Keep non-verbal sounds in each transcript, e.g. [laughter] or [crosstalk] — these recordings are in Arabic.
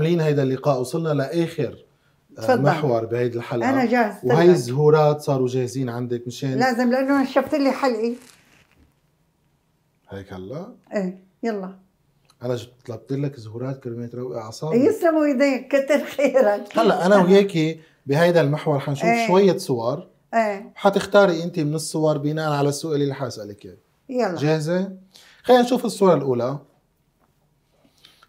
عاملين هيدا اللقاء وصلنا لاخر آه، تفضل. محور بهيدي الحلقه انا جاهز وهي الزهورات صاروا جاهزين عندك مشان لازم لانه نشفت لي حلقي هيك هلا؟ ايه يلا انا طلبت لك زهورات كرمال تروقي اعصابك إيه، يسلموا ايديك كتر خيرك هلا انا وياكي بهيدا المحور حنشوف ايه. شويه صور ايه حتختاري انت من الصور بناء على السؤال اللي حاسالك اياه يلا جاهزه؟ خلينا نشوف الصوره الاولى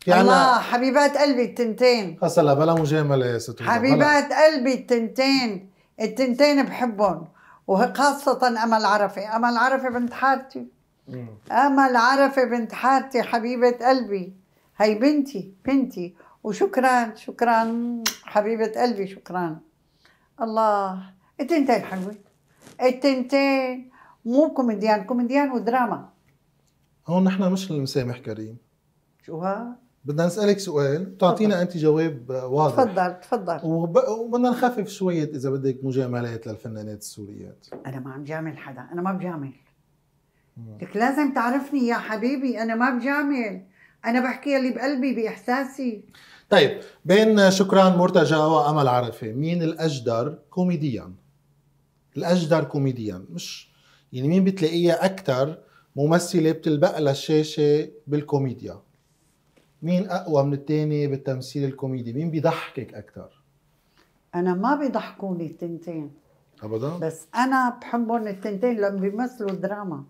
يعني الله حبيبات قلبي التنتين هسا بلا مجامله يا ست حبيبات قلبي التنتين التنتين بحبهم وخاصة أمل عرفة أمل عرفة بنت حارتي أمل عرفة بنت حارتي حبيبة قلبي هي بنتي بنتي وشكرا شكرا حبيبة قلبي شكرا الله التنتين حلوة التنتين مو كوميديان كوميديان ودراما هون نحن مش المسامح كريم شو ها؟ بدنا نسالك سؤال تعطينا انت جواب واضح تفضل تفضل وب... وبدنا نخفف شويه اذا بدك مجاملات للفنانات السوريات انا ما عم جامل حدا انا ما بجامل لك لازم تعرفني يا حبيبي انا ما بجامل انا بحكي اللي بقلبي باحساسي طيب بين شكران مرتجى وامل عرفه مين الاجدر كوميديا الاجدر كوميديا مش يعني مين بتلاقيها اكثر ممثله بتلبق لها الشاشه بالكوميديا مين اقوى من الثاني بالتمثيل الكوميدي مين بيضحكك اكثر انا ما بيضحكوني التنتين ابدا بس انا بحبهم التنتين لما بيمثلوا دراما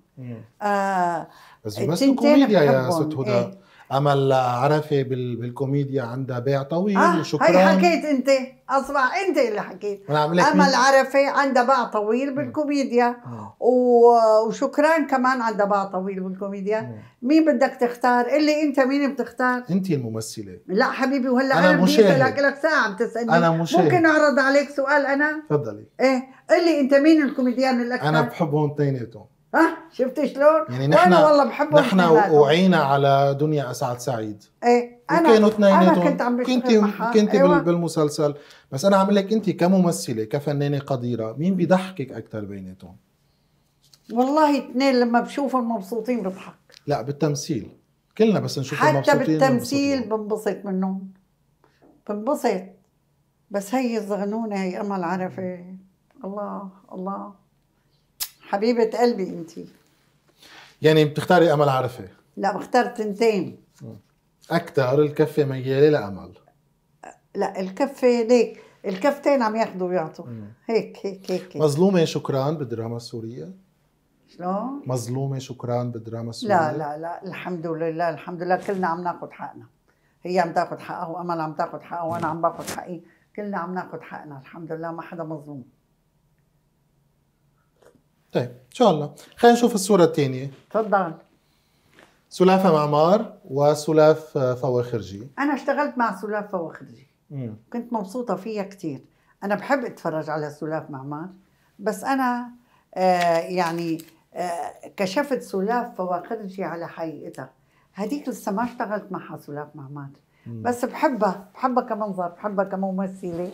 آه بس بيمثلوا كوميديا يا ست هدى إيه. امل عرفه بالكوميديا عندها باع طويل آه وشكرا هي حكيت انت اصبح انت اللي حكيت امل عرفه عندها باع طويل بالكوميديا آه. وشكرا كمان عندها باع طويل بالكوميديا مين بدك تختار اللي انت مين بتختار انت الممثله لا حبيبي وهلا انا, أنا لك لك ساعه عم تسالني انا مشاهد ممكن اعرض عليك سؤال انا تفضلي ايه قل لي انت مين الكوميديان الاكثر انا بحبهم اثنيناتهم ها شفت شلون؟ يعني نحن وانا والله بحبهم نحن وعينا على دنيا اسعد سعيد ايه انا وكانوا اثنيناتهم كنت عم كنت كنت أيوة. بالمسلسل بس انا عم لك انت كممثله كفنانه قديره مين بيضحكك اكثر بيناتهم؟ والله اثنين لما بشوفهم مبسوطين بضحك لا بالتمثيل كلنا بس نشوفهم حتى مبسوطين حتى بالتمثيل بنبسط منهم بنبسط بس هي الزغنونه هي امل عرفه الله الله حبيبة قلبي انتي يعني بتختاري امل عرفة لا بختار تنتين اكثر الكفة ميالة لامل لا الكفة ليك الكفتين عم ياخذوا ويعطوا هيك هيك هيك مظلومة شكرا بالدراما السورية شلون؟ مظلومة شكرا بالدراما السورية لا لا لا الحمد لله الحمد لله كلنا عم ناخذ حقنا هي عم تاخذ حقها وامل عم تاخذ حقها وانا عم باخذ حقي كلنا عم ناخذ حقنا الحمد لله ما حدا مظلوم طيب ان شاء الله خلينا نشوف الصوره الثانيه تفضل سلافه معمار وسلاف فواخرجي انا اشتغلت مع سلاف فواخرجي كنت مبسوطه فيها كثير انا بحب اتفرج على سلاف معمار بس انا آه يعني آه كشفت سلاف فواخرجي على حقيقتها هذيك لسه ما اشتغلت معها سلاف معمار بس بحبها بحبها كمنظر بحبها كممثله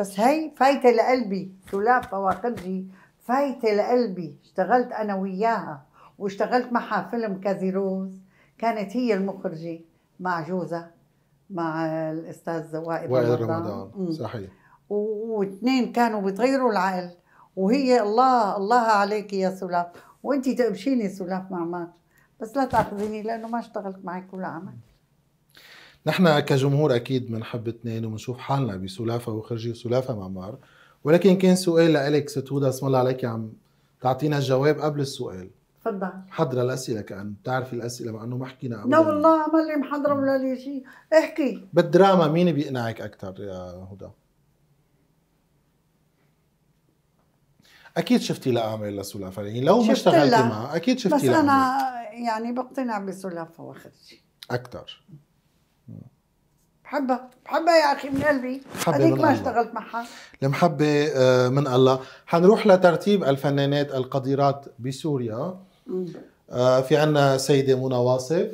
بس هي فايته لقلبي سلاف فواخرجي فايتة لقلبي اشتغلت أنا وياها واشتغلت معها فيلم كازيروز كانت هي المخرجة مع جوزها مع الأستاذ وائل رمضان رمضان. صحيح واثنين كانوا بتغيروا العقل وهي الله الله عليك يا سلاف وانت تقبشيني سلاف معمار بس لا تاخذيني لانه ما اشتغلت معك ولا عمل نحن كجمهور اكيد بنحب اثنين وبنشوف حالنا بسلافه وخرجي وسلافه معمار ولكن كان سؤال لك ست هدى اسم الله عليك عم تعطينا الجواب قبل السؤال تفضل حضر الاسئله كان بتعرفي الاسئله مع انه ما حكينا لا والله ما اللي محضره ولا لي شيء احكي بالدراما مين بيقنعك اكثر يا هدى؟ اكيد شفتي لامل اعمال يعني لو ما اشتغلتي معها اكيد شفتي بس بس انا يعني بقتنع بسلافة واخر شيء اكثر بحبها بحبها يا اخي من قلبي هذيك ما اشتغلت معها المحبه آه، من الله حنروح لترتيب الفنانات القديرات بسوريا آه، في عنا سيده منى واصف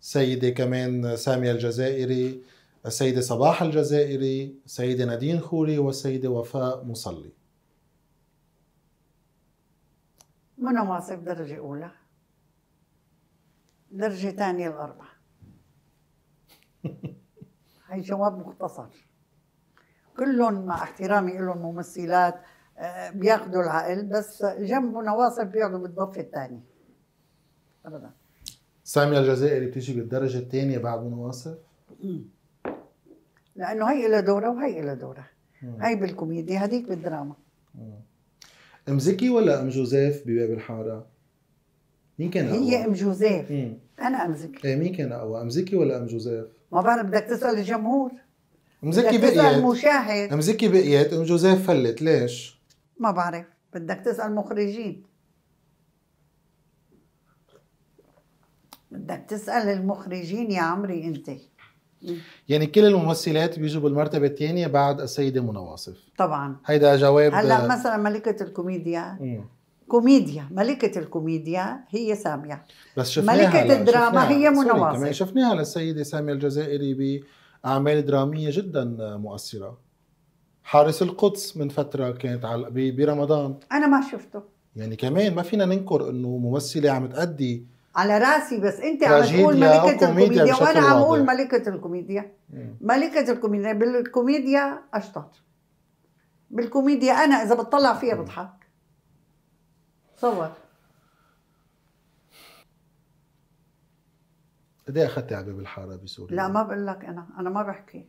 سيده كمان ساميه الجزائري السيدة صباح الجزائري السيدة نادين خوري والسيدة وفاء مصلي منى واصف درجة أولى درجة ثانية الأربعة [laughs] هي جواب مختصر كلهم مع احترامي لهم ممثلات آه، بياخذوا العقل بس جنبه نواصل بيقعدوا بالضفه الثانيه ابدا ساميه الجزائري بتيجي بالدرجه الثانيه بعد نواصل؟ لانه هي لها دورها وهي لها دورها هي بالكوميديا هذيك بالدراما ام زكي ولا ام جوزيف بباب الحاره؟ مين كان أقوى؟ هي ام جوزيف مم. انا زكي ايه مين كان اقوى ام زكي ولا ام جوزيف؟ ما بعرف بدك تسال الجمهور ام زكي بقيت تسال المشاهد زكي بقيت ام جوزيف فلت ليش؟ ما بعرف بدك تسال المخرجين بدك تسال المخرجين يا عمري انت يعني كل الممثلات بيجوا بالمرتبه الثانيه بعد السيده منى واصف طبعا هيدا جواب هلا مثلا ملكه الكوميديا مم. كوميديا ملكة الكوميديا هي سامية بس شفناها ملكة الدراما شفناها. هي منى واصل شفناها للسيدة سامية الجزائري بأعمال درامية جدا مؤثرة حارس القدس من فترة كانت على برمضان أنا ما شفته يعني كمان ما فينا ننكر انه ممثله عم تأدي على راسي بس انت عم تقول ملكه الكوميديا وانا عم اقول ملكه الكوميديا ملكه الكوميديا بالكوميديا اشطر بالكوميديا انا اذا بتطلع فيها بضحك تصور قد ايه اخذتي على باب الحاره بسوريا؟ لا ما بقول لك انا انا ما بحكي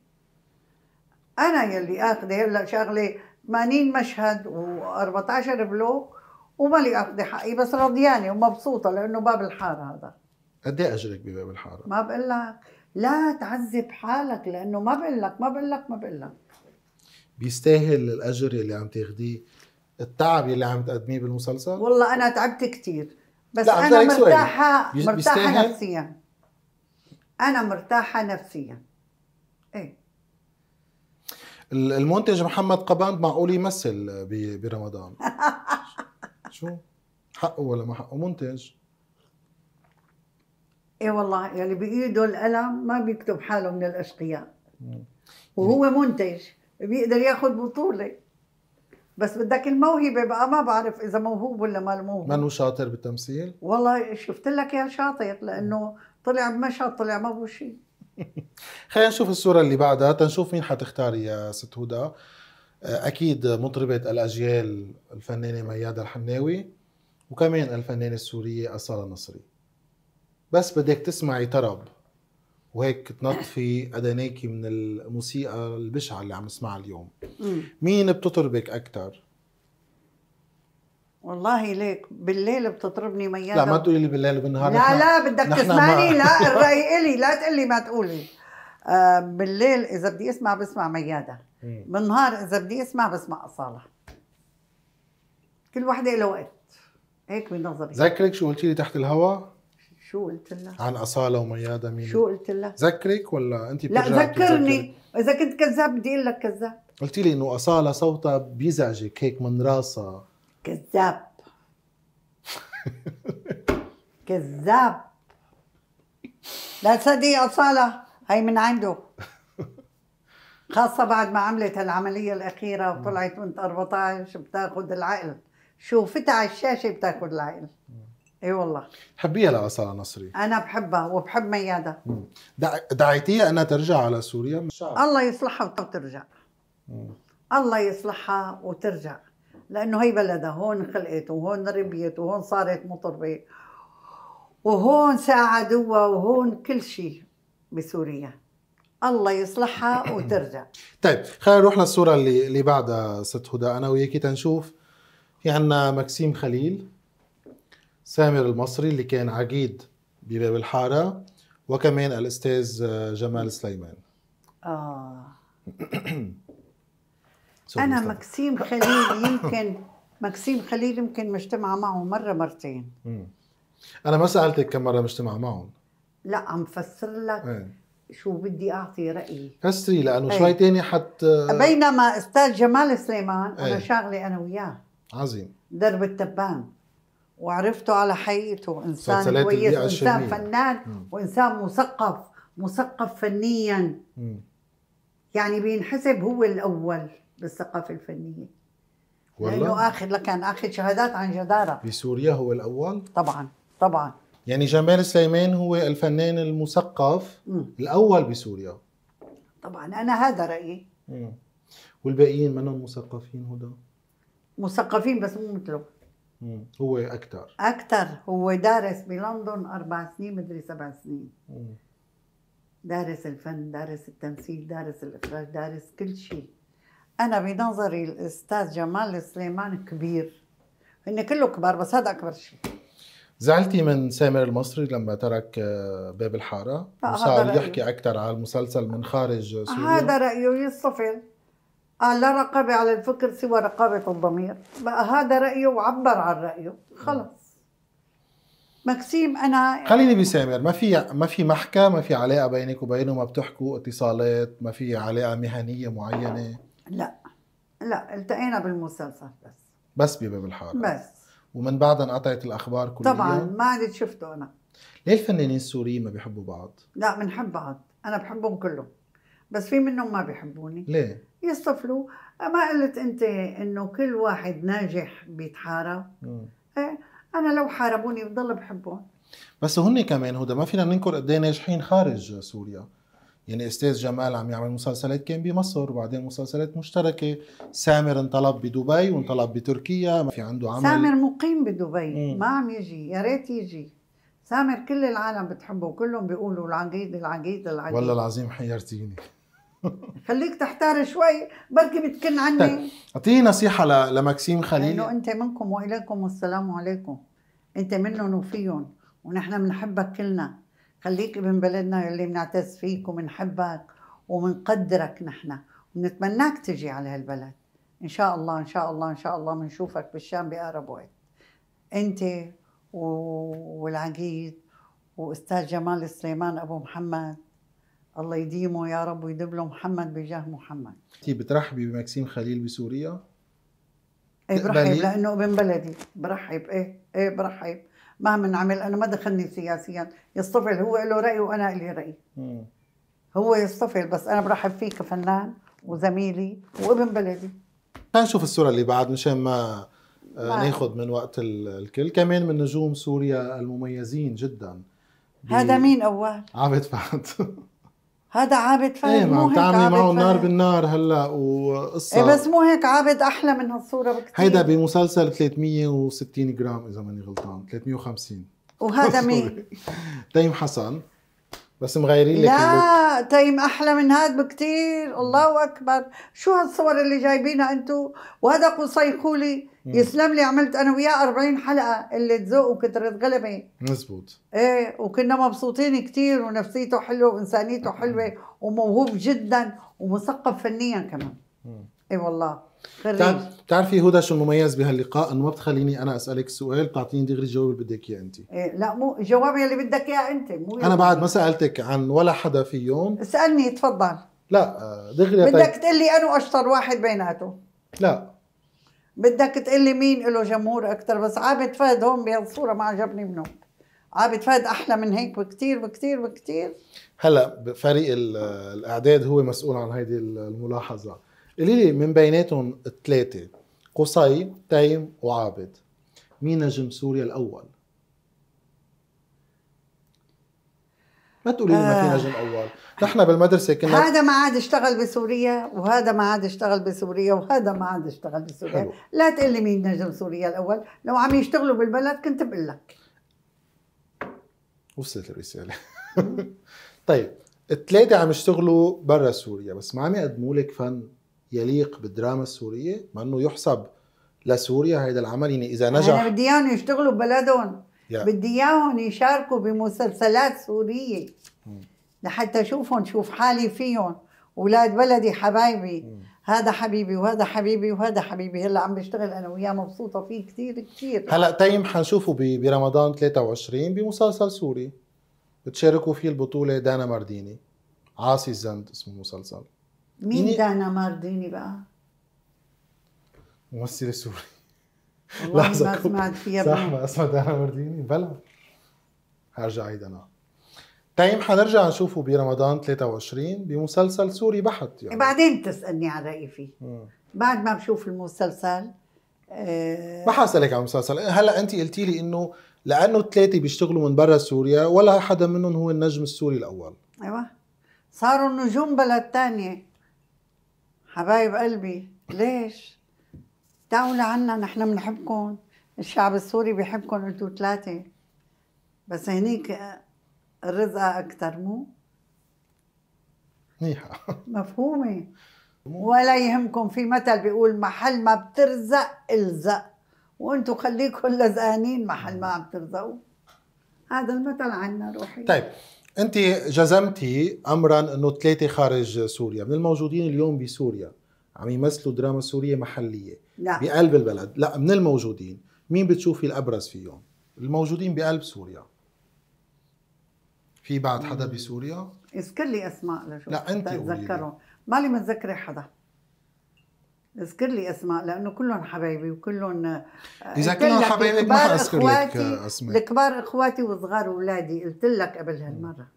انا يلي اخذه هلا شغله 80 مشهد و14 بلوك لي اخذه حقي بس رضيانه ومبسوطه لانه باب الحاره هذا قد ايه اجرك بباب الحاره؟ ما بقول لك لا تعذب حالك لانه ما بقول لك ما بقول لك ما بقول لك بيستاهل الاجر يلي عم تاخذيه التعب اللي عم تقدميه بالمسلسل؟ والله انا تعبت كثير بس انا مرتاحه سؤالي. مرتاحه نفسيا انا مرتاحه نفسيا ايه المنتج محمد قباند معقول يمثل برمضان [laughs] شو حقه ولا ما حقه منتج ايه والله يلي يعني بايده القلم ما بيكتب حاله من الاشقياء وهو منتج بيقدر ياخذ بطوله بس بدك الموهبه بقى ما بعرف اذا موهوب ولا ما موهوب منو شاطر بالتمثيل؟ والله شفت لك يا شاطر لانه طلع بمشهد طلع ما هو شيء [laughs] خلينا نشوف الصوره اللي بعدها تنشوف مين حتختاري يا ست هدى آه، اكيد مطربه الاجيال الفنانه ميادة الحناوي وكمان الفنانه السوريه اصاله نصري بس بدك تسمعي طرب وهيك تنطفي أدانيكي من الموسيقى البشعة اللي عم نسمعها اليوم مين بتطربك أكتر؟ والله ليك بالليل بتطربني ميادة لا ما تقولي لي بالليل وبالنهار لا لا بدك تسمعني لا [laughs] الرأي إلي لا تقلي ما تقولي آه بالليل إذا بدي أسمع بسمع ميادة بالنهار إذا بدي أسمع بسمع أصالة كل وحدة لها وقت هيك بنظري ذكرك شو قلتي لي تحت الهوا؟ شو قلت لها؟ عن أصالة وميادة مين؟ شو قلت لها؟ ذكرك ولا أنت لا ذكرني إذا كنت كذاب بدي أقول لك كذاب قلتي لي إنه أصالة صوتها بيزعجك هيك من راسها كذاب [laughs] كذاب لا تصدقي أصالة هي من عنده خاصة بعد ما عملت هالعملية الأخيرة وطلعت بنت 14 بتاخذ العقل شوفتها على الشاشة بتاخذ العقل اي والله حبيها لأصالة نصري انا بحبها وبحب ميادة دعيتيها انها ترجع على سوريا مش عارف. الله يصلحها وترجع مم. الله يصلحها وترجع لانه هي بلدها هون خلقت وهون ربيت وهون صارت مطربه وهون ساعدوها وهون كل شيء بسوريا الله يصلحها وترجع [clears throat] طيب خلينا نروح للصوره اللي اللي بعدها ست هدى انا وياكي تنشوف في عندنا مكسيم خليل سامر المصري اللي كان عقيد بباب الحاره وكمان الاستاذ آه، جمال سليمان اه [coughs] انا مكسيم خليل يمكن [coughs] مكسيم خليل يمكن مجتمعه معه مره مرتين مم. انا ما سالتك كم مره مجتمعه معه لا عم فسر لك ايه. شو بدي اعطي رايي فسري لانه ايه. شوي تاني حت آه، بينما استاذ جمال سليمان أي. انا إيه. شاغله انا وياه عظيم درب التبان وعرفته على حقيقته انسان كويس انسان فنان مم. وانسان مثقف مثقف فنيا مم. يعني بينحسب هو الاول بالثقافه الفنيه والله لانه اخذ لكان اخذ شهادات عن جداره بسوريا هو الاول طبعا طبعا يعني جمال سليمان هو الفنان المثقف الاول بسوريا طبعا انا هذا رايي مم. والباقيين منهم مثقفين هدى مثقفين بس مو مثله هو اكثر اكثر هو دارس بلندن اربع سنين مدري سبع سنين دارس الفن دارس التمثيل دارس الاخراج دارس كل شيء انا بنظري الاستاذ جمال سليمان كبير هن كله كبار بس هذا اكبر شيء زعلتي من سامر المصري لما ترك آه، باب الحاره آه، وصار يحكي اكثر على المسلسل من خارج سوريا هذا رايه يصطفل قال آه، لا رقابة على الفكر سوى رقابة الضمير بقى هذا رأيه وعبر عن رأيه خلص مكسيم أنا خليني بسامر ما في ما في محكى ما في علاقة بينك وبينه ما بتحكوا اتصالات ما في علاقة مهنية معينة لا لا التقينا بالمسلسل بس بس بباب الحارة بس ومن بعدها انقطعت الأخبار كلها طبعا ما عدت شفته أنا ليه الفنانين السوريين ما بيحبوا بعض؟ لا بنحب بعض أنا بحبهم كلهم بس في منهم ما بيحبوني ليه؟ يصطفلوا ما قلت انت انه كل واحد ناجح بيتحارب ايه انا لو حاربوني بضل بحبهم بس هن كمان هدى ما فينا ننكر قد ايه ناجحين خارج سوريا يعني استاذ جمال عم يعمل مسلسلات كان بمصر وبعدين مسلسلات مشتركه سامر انطلب بدبي وانطلب بتركيا ما في عنده عمل سامر مقيم بدبي مم. ما عم يجي يا ريت يجي سامر كل العالم بتحبه وكلهم بيقولوا العقيد العقيد العقيد والله العظيم حيرتيني خليك تحتار شوي بركي بتكن عني طيب، اعطيني نصيحه لماكسيم خليل انه انت منكم واليكم والسلام عليكم انت منهم وفيهم ونحن بنحبك كلنا خليك ابن بلدنا اللي بنعتز فيك وبنحبك وبنقدرك نحن ونتمناك تجي على هالبلد ان شاء الله ان شاء الله ان شاء الله بنشوفك بالشام باقرب وقت انت و... والعقيد واستاذ جمال سليمان ابو محمد الله يديمه يا رب ويدب له محمد بجاه محمد انت بترحبي بمكسيم خليل بسوريا؟ ايه برحب لانه ابن بلدي برحب ايه ايه برحب ما بنعمل انا ما دخلني سياسيا يصطفل هو له راي وانا لي راي مم. هو يصطفل بس انا برحب فيه كفنان وزميلي وابن بلدي خلينا نشوف الصوره اللي بعد مشان ما آه، ناخذ من وقت الكل كمان من نجوم سوريا المميزين جدا هذا مين اول عبد فهد [laughs] هذا عابد فهد ايه مو هيك تعملي معه نار بالنار هلا وقصه ايه بس مو هيك عابد احلى من هالصوره بكثير هيدا بمسلسل 360 جرام اذا ماني غلطان 350 وهذا [laughs] مين؟ تيم حسن بس مغيرين لك لا تيم احلى من هذا بكثير الله اكبر شو هالصور اللي جايبينها انتو وهذا قصي خولي يسلم لي عملت انا وياه 40 حلقه اللي تذوق وكترت غلبه مزبوط ايه وكنا مبسوطين كثير ونفسيته حلوه وانسانيته حلوه وموهوب جدا ومثقف فنيا كمان اي والله بتعرفي هدى شو المميز بهاللقاء انه ما بتخليني انا اسالك سؤال بتعطيني دغري الجواب اللي بدك اياه انت إيه لا مو الجواب اللي بدك اياه انت مو انا بعد ما سالتك عن ولا حدا فيهم اسالني تفضل لا آه، دغري بدك تقول لي انا اشطر واحد بيناتهم لا بدك تقلي مين له جمهور اكثر بس عابد فهد هون بهالصوره ما عجبني منه عابد فهد احلى من هيك بكثير بكثير بكثير هلا فريق الاعداد هو مسؤول عن هيدي الملاحظه قولي لي من بيناتهم الثلاثه قصي تيم وعابد مين نجم سوريا الاول ما تقولي لي آه. ما في نجم اول نحن بالمدرسه كنا هذا ما عاد اشتغل بسوريا وهذا ما عاد اشتغل بسوريا وهذا ما عاد اشتغل بسوريا حلو. لا تقول لي مين نجم سوريا الاول لو عم يشتغلوا بالبلد كنت بقول لك وصلت الرساله [laughs] طيب الثلاثه عم يشتغلوا برا سوريا بس ما عم يقدموا لك فن يليق بالدراما السوريه ما انه يحسب لسوريا هذا العمل يعني اذا نجح انا بدي اياهم يشتغلوا ببلدهم yeah. بدي اياهم يشاركوا بمسلسلات سوريه لحتى اشوفهم شوف حالي فيهم اولاد بلدي حبايبي هذا حبيبي وهذا حبيبي وهذا حبيبي هلا عم بشتغل انا وياه مبسوطه فيه كثير كثير هلا تيم حنشوفه برمضان 23 بمسلسل سوري بتشاركوا فيه البطوله دانا مارديني عاصي الزند اسمه المسلسل مين دانا مارديني بقى؟ ممثله سوري لحظة ما سمعت فيها صح ما اسمها دانا ورديني بلا هرجع عيد انا تايم طيب، حنرجع نشوفه برمضان 23 بمسلسل سوري بحت يعني بعدين تسالني عن رايي فيه بعد ما بشوف المسلسل أه ما حاسالك عن المسلسل هلا انت قلتي لي انه لانه الثلاثه بيشتغلوا من برا سوريا ولا حدا منهم هو النجم السوري الاول ايوه صاروا نجوم بلد تانية حبايب قلبي ليش تعالوا لعنا نحن بنحبكم الشعب السوري بيحبكم انتوا ثلاثه بس هنيك الرزقه اكثر مو منيحه مفهومه ولا يهمكم في مثل بيقول محل ما بترزق الزق وانتم خليكم لزقانين محل ما عم ترزقوا هذا المثل عنا روحي طيب انت جزمتي امرا انه ثلاثه خارج سوريا من الموجودين اليوم بسوريا عم يمثلوا دراما سوريه محليه لا. بقلب البلد لا من الموجودين مين بتشوفي الابرز فيهم الموجودين بقلب سوريا في بعد حدا بسوريا اذكر لي اسماء لشوف لا انت اتذكرهم مالي متذكره حدا اذكر لي اسماء لانه كلهم حبايبي وكلهم آه، اذا كلهم حبايبك ما اذكر لك اسماء الكبار اخواتي وصغار اولادي قلت لك قبل هالمره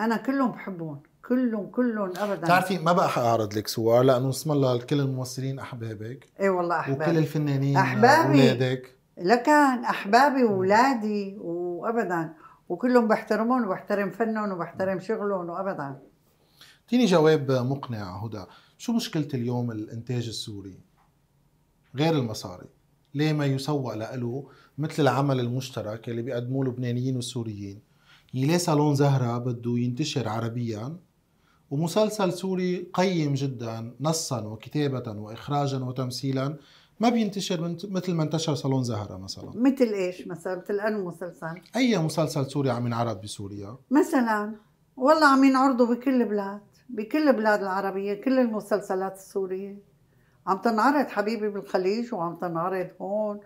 انا كلهم بحبهم كلهم كلهم ابدا بتعرفي ما بقى حاعرض لك صور لانه اسم الله كل الممثلين احبابك اي والله احبابي وكل الفنانين احبابي اولادك لكان احبابي واولادي وابدا وكلهم بحترمهم وبحترم فنهم وبحترم شغلهم وابدا اعطيني جواب مقنع هدى شو مشكلة اليوم الانتاج السوري غير المصاري ليه ما يسوق له مثل العمل المشترك اللي بيقدموه اللبنانيين والسوريين يلي ليه صالون زهرة بده ينتشر عربيا ومسلسل سوري قيم جدا نصا وكتابة وإخراجا وتمثيلا ما بينتشر مثل ما انتشر صالون زهرة مثلا مثل ايش مثلا مثل انه مسلسل اي مسلسل سوري عم ينعرض بسوريا مثلا والله عم ينعرضوا بكل البلاد بكل البلاد العربية كل المسلسلات السورية عم تنعرض حبيبي بالخليج وعم تنعرض هون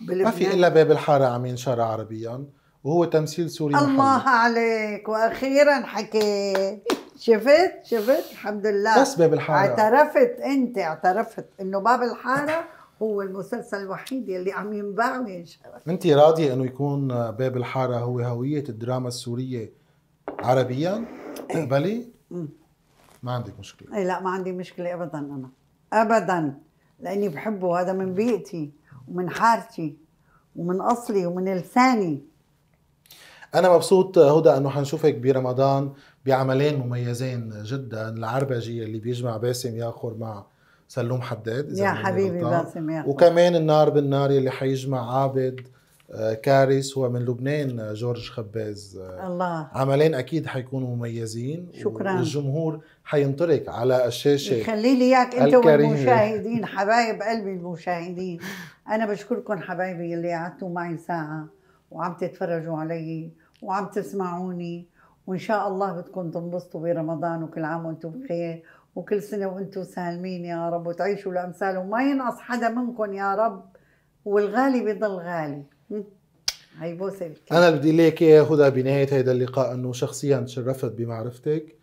ما في الا باب الحاره عم ينشر عربيا وهو تمثيل سوري الله محلي. عليك واخيرا حكيت شفت شفت الحمد لله بس باب الحاره اعترفت انت اعترفت انه باب الحاره هو المسلسل الوحيد يلي عم ينباع وينشهر انت راضيه انه يكون باب الحاره هو هويه الدراما السوريه عربيا تقبلي؟ إيه. ما عندك مشكله اي لا ما عندي مشكله ابدا انا ابدا لاني بحبه هذا من بيئتي ومن حارتي ومن اصلي ومن لساني انا مبسوط هدى انه حنشوفك برمضان بعملين مميزين جدا العربجي اللي بيجمع باسم ياخر مع سلوم حداد إذا يا حبيبي باسم ياخر وكمان النار بالنار اللي حيجمع عابد آه، كارس هو من لبنان آه، جورج خباز آه، الله عملين اكيد حيكونوا مميزين شكرا والجمهور حينطرك على الشاشه خلي لي اياك انت والمشاهدين حبايب قلبي المشاهدين انا بشكركم حبايبي اللي قعدتوا معي ساعه وعم تتفرجوا علي وعم تسمعوني وان شاء الله بدكم تنبسطوا برمضان وكل عام وانتم بخير وكل سنه وانتم سالمين يا رب وتعيشوا الامثال وما ينقص حدا منكم يا رب والغالي بضل غالي هي بوسه انا بدي يا هدى بنهايه هذا اللقاء انه شخصيا تشرفت بمعرفتك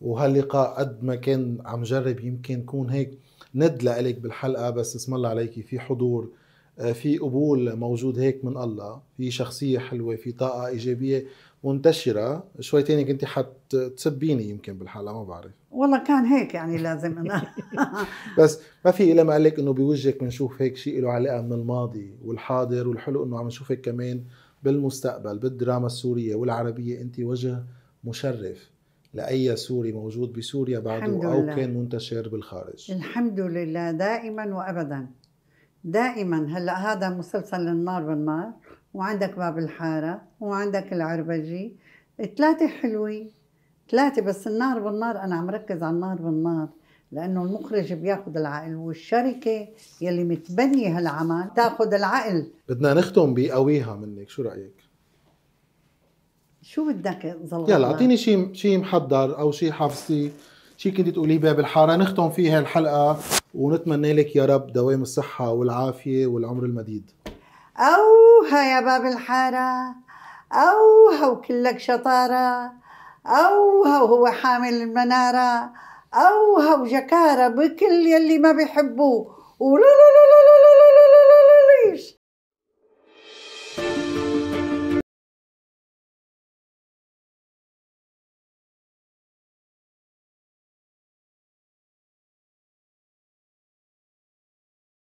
وهاللقاء قد ما كان عم جرب يمكن يكون هيك ند لك بالحلقه بس اسم الله عليكي في حضور آه، في قبول موجود هيك من الله في شخصية حلوة في طاقة إيجابية منتشرة شوي تاني كنت حتسبيني يمكن بالحلقة ما بعرف والله كان هيك يعني لازم أنا [laughs] بس ما في إلا ما قال لك إنه بوجهك بنشوف هيك شيء له علاقة من الماضي والحاضر والحلو إنه عم نشوفك كمان بالمستقبل بالدراما السورية والعربية أنت وجه مشرف لأي سوري موجود بسوريا بعده أو كان منتشر بالخارج الحمد لله دائما وأبدا دائما هلا هذا مسلسل النار بالنار وعندك باب الحاره وعندك العربجي ثلاثه حلوين ثلاثه بس النار بالنار انا عم ركز على النار بالنار لانه المخرج بياخذ العقل والشركه يلي متبنيه هالعمل تاخذ العقل بدنا نختم بقويها منك شو رايك شو بدك ظلمة؟ يلا اعطيني شيء شيء محضر او شيء حافظي شيء كنت تقوليه باب الحاره نختم فيه الحلقه ونتمنى لك يا رب دوام الصحة والعافية والعمر المديد أوها يا باب الحارة أوها وكلك شطارة أوها وهو حامل المنارة أوها وجكارة بكل يلي ما بيحبوه ولولولولو